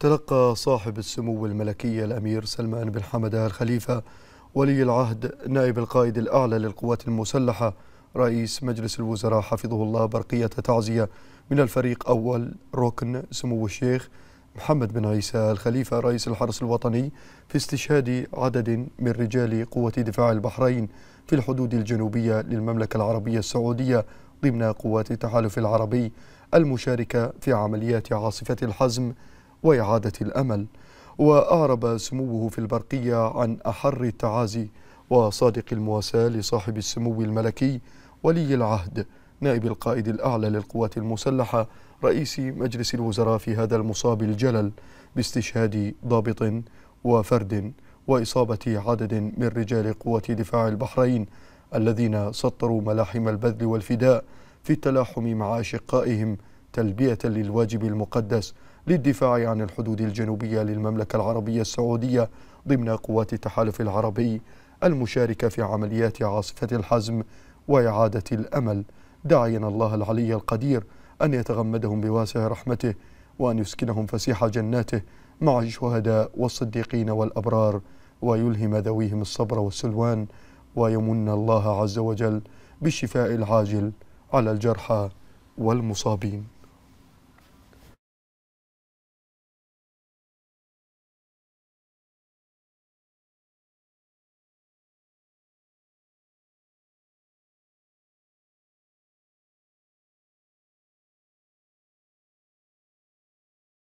تلقى صاحب السمو الملكي الأمير سلمان بن حمد الخليفة ولي العهد نائب القائد الأعلى للقوات المسلحة رئيس مجلس الوزراء حفظه الله برقية تعزية من الفريق أول ركن سمو الشيخ محمد بن عيسى الخليفة رئيس الحرس الوطني في استشهاد عدد من رجال قوة دفاع البحرين في الحدود الجنوبية للمملكة العربية السعودية ضمن قوات التحالف العربي المشاركة في عمليات عاصفة الحزم وإعادة الأمل وأعرب سموه في البرقية عن أحر التعازي وصادق المواساة لصاحب السمو الملكي ولي العهد نائب القائد الأعلى للقوات المسلحة رئيس مجلس الوزراء في هذا المصاب الجلل باستشهاد ضابط وفرد وإصابة عدد من رجال قوة دفاع البحرين الذين سطروا ملاحم البذل والفداء في التلاحم مع أشقائهم تلبية للواجب المقدس للدفاع عن الحدود الجنوبية للمملكة العربية السعودية ضمن قوات التحالف العربي المشاركة في عمليات عاصفة الحزم وإعادة الأمل داعيا الله العلي القدير أن يتغمدهم بواسع رحمته وأن يسكنهم فسيح جناته مع الشهداء والصديقين والأبرار ويلهم ذويهم الصبر والسلوان ويمن الله عز وجل بالشفاء العاجل على الجرحى والمصابين